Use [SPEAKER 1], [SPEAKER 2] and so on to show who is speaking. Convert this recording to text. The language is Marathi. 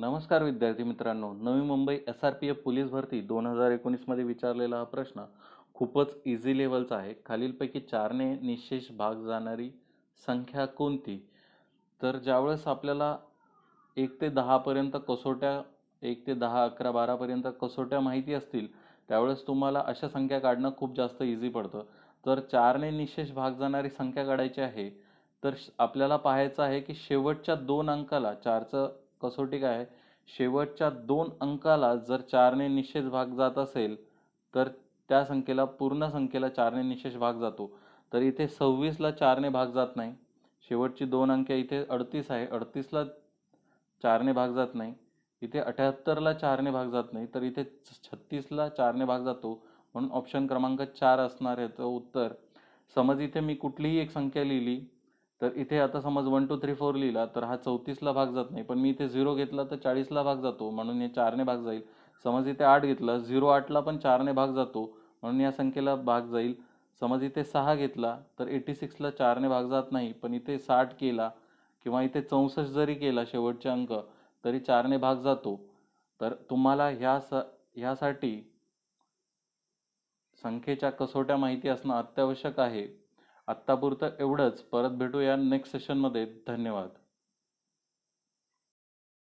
[SPEAKER 1] नमस्कार विद्यार्थी मित्रांनो Navi Mumbai S R P F police भरती दोन हजार एकोणीसमध्ये विचारलेला हा प्रश्न खूपच इझी लेवलचा आहे खालीलपैकी चारने निशेष भाग जाणारी संख्या कोणती तर ज्यावेळेस आपल्याला एक ते दहापर्यंत कसोट्या एक ते दहा अकरा बारापर्यंत कसोट्या माहिती असतील त्यावेळेस तुम्हाला अशा संख्या काढणं खूप जास्त इझी पडतं तर चारने निशेष भाग जाणारी संख्या काढायची आहे तर आपल्याला पाहायचं आहे की शेवटच्या दोन अंकाला चारचं कसोटी काय शेवटच्या दोन अंकाला जर चारने निशेष भाग जात असेल तर त्या संख्येला पूर्ण संख्येला चारने निशेष भाग जातो तर इथे सव्वीसला चारने भाग जात नाही शेवटची दोन अंके इथे अडतीस आहे अडतीसला चारने भाग जात नाही इथे अठ्याहत्तरला चारने भाग जात नाही तर इथे छत्तीसला चारने भाग जातो म्हणून ऑप्शन क्रमांक चार असणार याचं उत्तर समज इथे मी कुठलीही एक संख्या लिहिली तर इथे आता समज वन टू थ्री फोर लिहिला तर हा चौतीसला भाग जात नाही पण मी इथे झिरो घेतला तर चाळीसला भाग जातो म्हणून या चारने भाग जाईल समज इथे आठ घेतला झिरो आठला पण चारने भाग जातो म्हणून या संख्येला भाग जाईल समज इथे सहा घेतला तर एटी सिक्सला चारने भाग जात नाही पण इथे साठ केला किंवा इथे चौसष्ट जरी केला शेवटचे अंक तरी चारने भाग जातो तर तुम्हाला ह्या स ह्यासाठी संख्येच्या कसोट्या माहिती असणं अत्यावश्यक आहे आत्तापुरतं एवढंच परत भेटूया नेक्स्ट सेशनमध्ये धन्यवाद